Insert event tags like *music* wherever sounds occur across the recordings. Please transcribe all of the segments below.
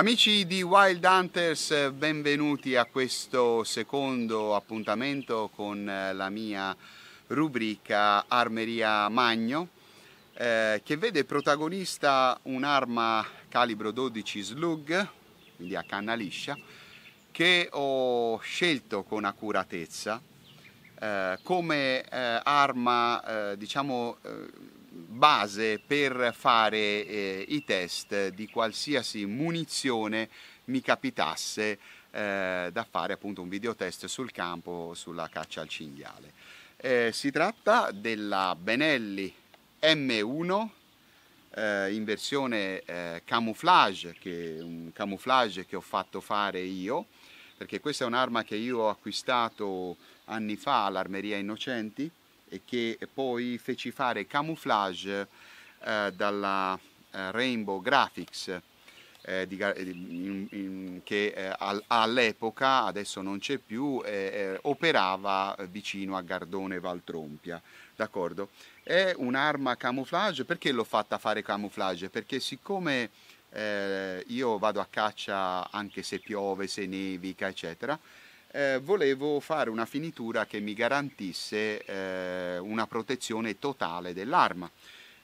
Amici di Wild Hunters, benvenuti a questo secondo appuntamento con eh, la mia rubrica Armeria Magno, eh, che vede protagonista un'arma calibro 12 slug, quindi a canna liscia, che ho scelto con accuratezza eh, come eh, arma, eh, diciamo, eh, base per fare eh, i test di qualsiasi munizione mi capitasse eh, da fare appunto un videotest sul campo sulla caccia al cinghiale. Eh, si tratta della Benelli M1 eh, in versione eh, camouflage, che è un camouflage che ho fatto fare io, perché questa è un'arma che io ho acquistato anni fa all'Armeria Innocenti e che poi feci fare camouflage eh, dalla eh, Rainbow Graphics eh, di, eh, in, in, che eh, all'epoca, adesso non c'è più, operava vicino a Gardone Valtrompia. D'accordo? È un'arma camouflage, perché l'ho fatta fare camouflage? Perché siccome io vado a caccia anche se piove, se nevica, eccetera, eh, volevo fare una finitura che mi garantisse eh, una protezione totale dell'arma.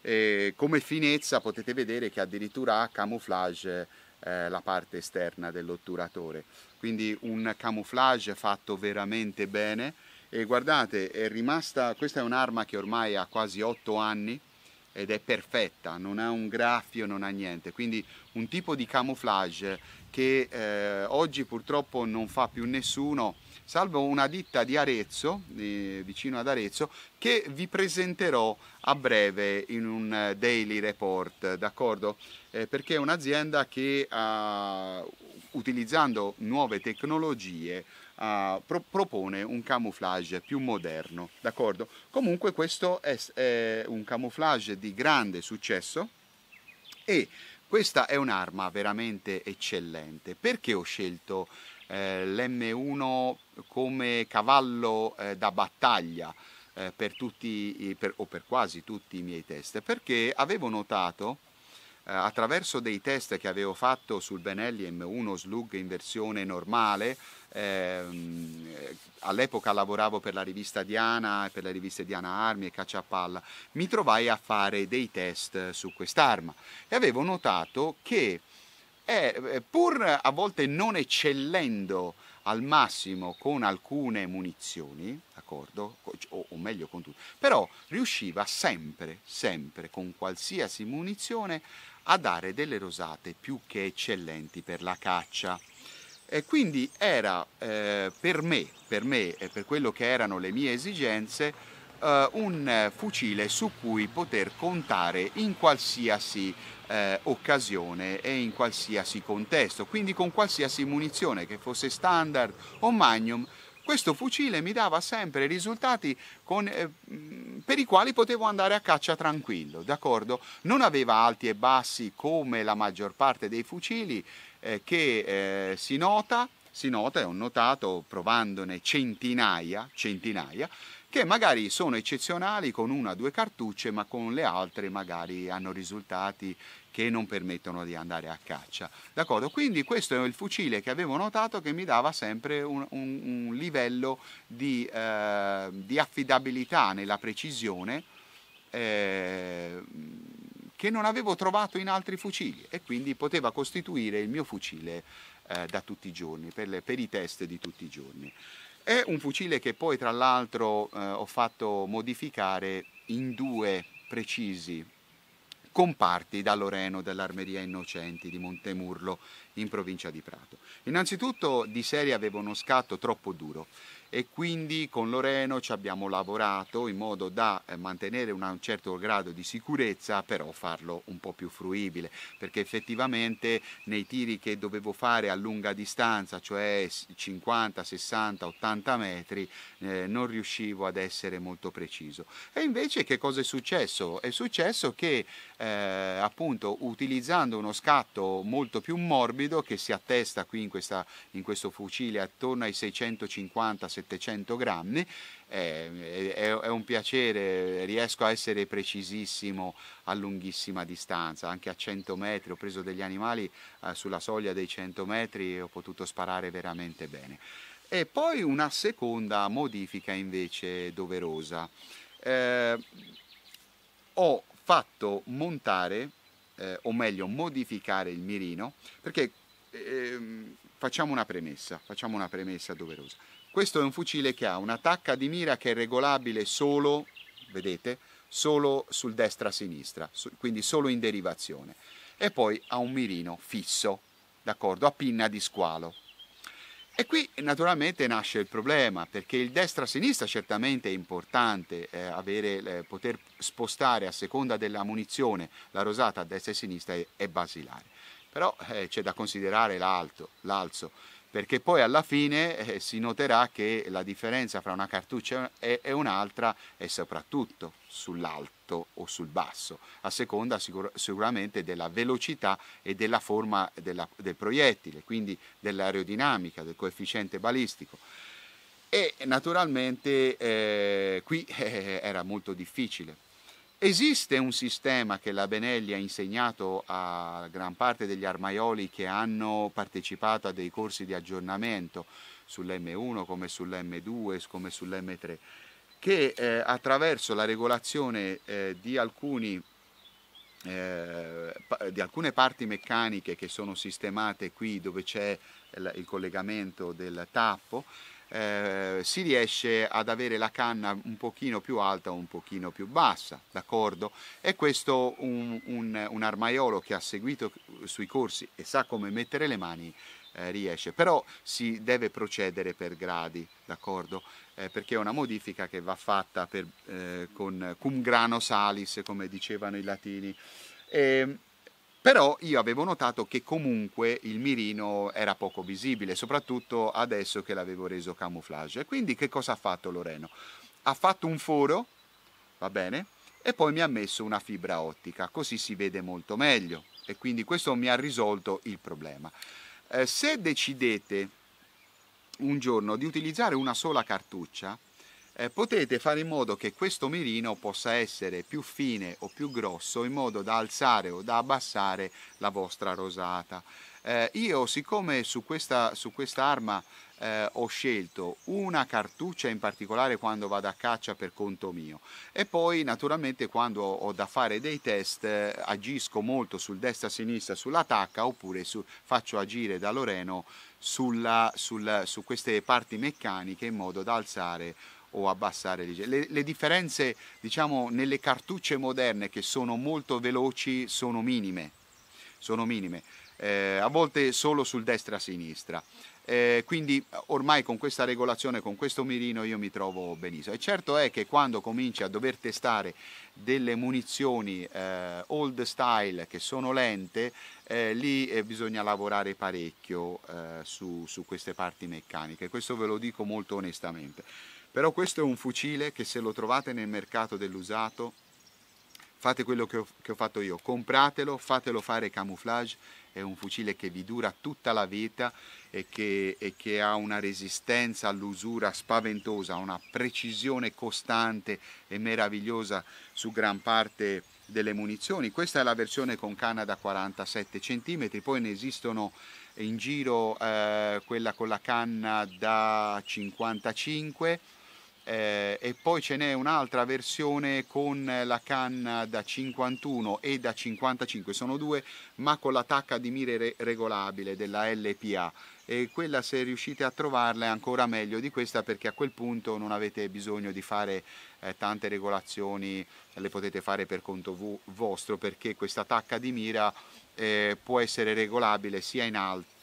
E come finezza potete vedere che addirittura ha camouflage eh, la parte esterna dell'otturatore, quindi un camouflage fatto veramente bene e guardate è rimasta, questa è un'arma che ormai ha quasi 8 anni ed è perfetta, non ha un graffio, non ha niente, quindi un tipo di camouflage che eh, oggi purtroppo non fa più nessuno, salvo una ditta di Arezzo, eh, vicino ad Arezzo, che vi presenterò a breve in un eh, daily report, d'accordo? Eh, perché è un'azienda che ah, utilizzando nuove tecnologie Uh, pro propone un camouflage più moderno, d'accordo? Comunque questo è, è, un camouflage di grande successo e questa è un'arma veramente eccellente. Perché ho scelto eh, l'M1 come cavallo eh, da battaglia eh, per tutti, per, o per quasi tutti i miei test? Perché avevo notato eh, attraverso dei test che avevo fatto sul Benelli M1 Slug in versione normale, ehm, eh, all'epoca lavoravo per la rivista Diana, e per le riviste Diana Armi e Caccia Palla, mi trovai a fare dei test su quest'arma e avevo notato che è, eh, pur a volte non eccellendo al massimo con alcune munizioni, d'accordo? O, o, meglio con tutte, però riusciva sempre, sempre con qualsiasi munizione a dare delle rosate più che eccellenti per la caccia. E quindi era eh, per me, per me e per quello che erano le mie esigenze, eh, un fucile su cui poter contare in qualsiasi eh, occasione e in qualsiasi contesto, quindi con qualsiasi munizione che fosse standard o magnum questo fucile mi dava sempre risultati con, eh, per i quali potevo andare a caccia tranquillo, d'accordo? Non aveva alti e bassi come la maggior parte dei fucili eh, che eh, si nota, si nota, e ho notato provandone centinaia, centinaia, che magari sono eccezionali con una o due cartucce, ma con le altre magari hanno risultati che non permettono di andare a caccia. D'accordo? Quindi questo è il fucile che avevo notato che mi dava sempre un, un, un livello di, eh, di, affidabilità nella precisione eh, che non avevo trovato in altri fucili e quindi poteva costituire il mio fucile eh, da tutti i giorni, per, le, per i test di tutti i giorni. È un fucile che poi tra l'altro eh, ho fatto modificare in due precisi comparti da Loreno dell'Armeria Innocenti di Montemurlo in provincia di Prato. Innanzitutto di serie aveva uno scatto troppo duro, e quindi con Loreno ci abbiamo lavorato in modo da eh, mantenere un certo grado di sicurezza però farlo un po' più fruibile perché effettivamente nei tiri che dovevo fare a lunga distanza cioè 50, 60, 80 metri eh, non riuscivo ad essere molto preciso e invece che cosa è successo? È successo che eh, appunto utilizzando uno scatto molto più morbido che si attesta qui in, questa, in questo fucile attorno ai 650 700 700 grammi, è, è, è, un piacere, riesco a essere precisissimo a lunghissima distanza, anche a 100 metri, ho preso degli animali eh, sulla soglia dei 100 metri e ho potuto sparare veramente bene. E poi una seconda modifica invece doverosa. Eh, ho fatto montare, eh, o meglio modificare il mirino, perché ehm, facciamo, una premessa, facciamo una premessa doverosa. Questo è un fucile che ha un'attacca di mira che è regolabile solo, vedete, solo sul destra-sinistra, quindi solo in derivazione. E poi ha un mirino fisso, d'accordo, a pinna di squalo. E qui naturalmente nasce il problema, perché il destra-sinistra certamente è importante eh, avere, eh, poter spostare a seconda della munizione la rosata a destra e a sinistra è, è basilare però eh, c'è da considerare l'alto, l'alzo, perché poi alla fine eh, si noterà che la differenza fra una cartuccia e, e un'altra è soprattutto sull'alto o sul basso, a seconda sicur- sicuramente della velocità e della forma della, del proiettile, quindi dell'aerodinamica, del coefficiente balistico. E naturalmente eh, qui *laughs* eh, era molto difficile Esiste un sistema che la Benelli ha insegnato a gran parte degli armaioli che hanno partecipato a dei corsi di aggiornamento sull'M1 come sull'M2 come sull'M3 che eh, attraverso la regolazione eh, di, alcuni, eh, di, alcune parti meccaniche che sono sistemate qui dove c'è il collegamento del tappo eh, si riesce ad avere la canna un pochino più alta o un pochino più bassa, d'accordo? E questo un, un, un, armaiolo che ha seguito sui corsi e sa come mettere le mani eh, riesce, però si deve procedere per gradi, d'accordo? Eh, perché è una modifica che va fatta per, eh, con cum grano salis, come dicevano i latini. E, ehm, però io avevo notato che comunque il mirino era poco visibile, soprattutto adesso che l'avevo reso camouflage. quindi che cosa ha fatto Loreno? Ha fatto un foro, va bene? E poi mi ha messo una fibra ottica, così si vede molto meglio. E quindi questo mi ha risolto il problema. Eh, se decidete un giorno di utilizzare una sola cartuccia, eh, potete fare in modo che questo mirino possa essere più fine o più grosso in modo da alzare o da abbassare la vostra rosata. Eh, io siccome su questa, su questa arma eh, ho scelto una cartuccia in particolare quando vado a caccia per conto mio e poi naturalmente quando ho da fare dei test eh, agisco molto sul destra-sinistra sulla tacca oppure su, faccio agire da Loreno sulla, sul, su queste parti meccaniche in modo da alzare o abbassare le, le differenze diciamo nelle cartucce moderne che sono molto veloci sono minime sono minime eh, a volte solo sul destra-sinistra e eh, quindi ormai con questa regolazione, con questo mirino io mi trovo benissimo. E certo è che quando cominci a dover testare delle munizioni eh, old style che sono lente, eh, lì eh, bisogna lavorare parecchio eh, su, su queste parti meccaniche. Questo ve lo dico molto onestamente. Però questo è un fucile che se lo trovate nel mercato dell'usato, fate quello che ho, che ho fatto io, compratelo, fatelo fare camouflage, è un fucile che vi dura tutta la vita e che, e che ha una resistenza all'usura spaventosa, una precisione costante e meravigliosa su gran parte delle munizioni. Questa è la versione con canna da 47 cm, poi ne esistono in giro eh, quella con la canna da 55 cm eh, e poi ce n'è un'altra versione con la canna da 51 e da 55, sono due, ma con la tacca di mire re- regolabile della LPA e quella se riuscite a trovarla è ancora meglio di questa perché a quel punto non avete bisogno di fare eh, tante regolazioni, le potete fare per conto v- vostro perché questa tacca di mira eh, può essere regolabile sia in alto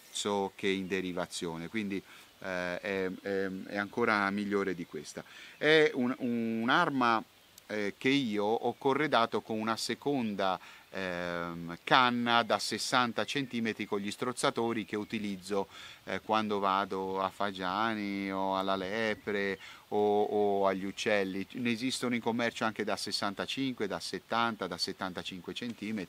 che in derivazione, quindi eh, è, è, è, ancora migliore di questa. È un, un'arma eh, che io ho corredato con una seconda ehm, canna da 60 cm con gli strozzatori che utilizzo eh, quando vado a Fagiani o alla Lepre o, o, agli uccelli, ne esistono in commercio anche da 65, da 70, da 75 cm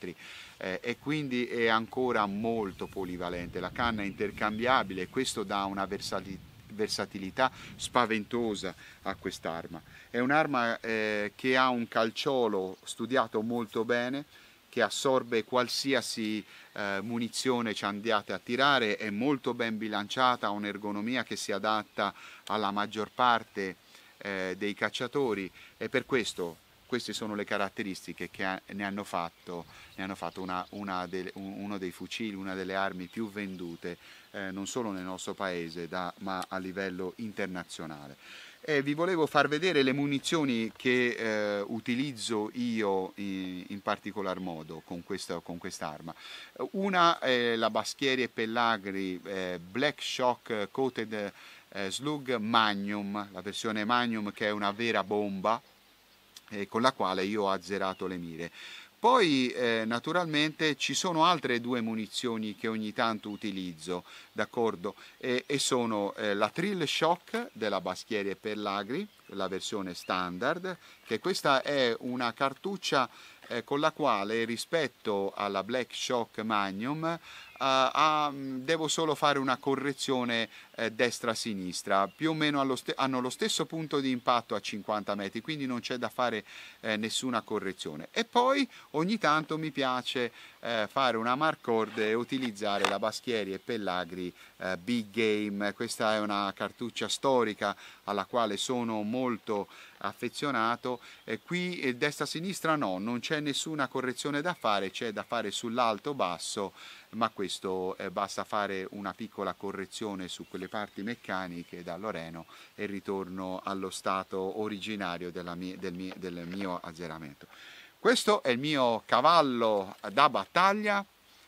eh, e quindi è ancora molto polivalente, la canna è intercambiabile, e questo dà una versatilità versatilità spaventosa a quest'arma. È un'arma eh, che ha un calciolo studiato molto bene, che assorbe qualsiasi eh, munizione ci andiate a tirare, è molto ben bilanciata, ha un'ergonomia che si adatta alla maggior parte eh, dei cacciatori e per questo queste sono le caratteristiche che ne hanno fatto, ne hanno fatto una, una de, uno dei fucili, una delle armi più vendute eh, non solo nel nostro paese da, ma a livello internazionale. Eh, vi volevo far vedere le munizioni che eh, utilizzo io in, in, particolar modo con, questa, con quest'arma. Una è la Baschieri e Pellagri eh, Black Shock Coated eh, Slug Magnum, la versione Magnum che è una vera bomba eh, con la quale io ho azzerato le mire. Poi eh, naturalmente ci sono altre due munizioni che ogni tanto utilizzo, d'accordo? E, e, sono eh, la Trill Shock della Baschiere Pellagri, la versione standard, che questa è una cartuccia eh, con la quale rispetto alla Black Shock Magnum eh, a, ah, mm, devo solo fare una correzione eh, destra-sinistra, più o meno ste- hanno lo stesso punto di impatto a 50 metri, quindi non c'è da fare eh, nessuna correzione. E poi ogni tanto mi piace eh, fare una marcorde e utilizzare la Baschieri e Pellagri eh, Big Game, questa è una cartuccia storica alla quale sono molto affezionato. Eh, qui eh, destra-sinistra no, non c'è nessuna correzione da fare, c'è da fare sull'alto-basso ma questo eh, basta fare una piccola correzione su quelle parti meccaniche da Loreno e ritorno allo stato originario mie, del, mie, del mio azzeramento. Questo è il mio cavallo da battaglia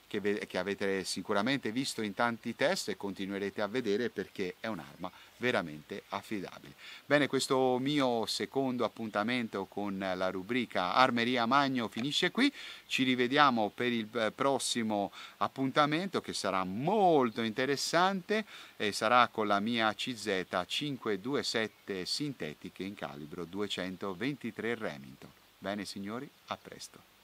che, che avete sicuramente visto in tanti test e continuerete a vedere perché è un'arma veramente affidabile. Bene, questo mio secondo appuntamento con la rubrica Armeria Magno finisce qui, ci rivediamo per il eh, prossimo appuntamento che sarà molto interessante e sarà con la mia CZ527 sintetiche in calibro 223 Remington. Bene signori, a presto.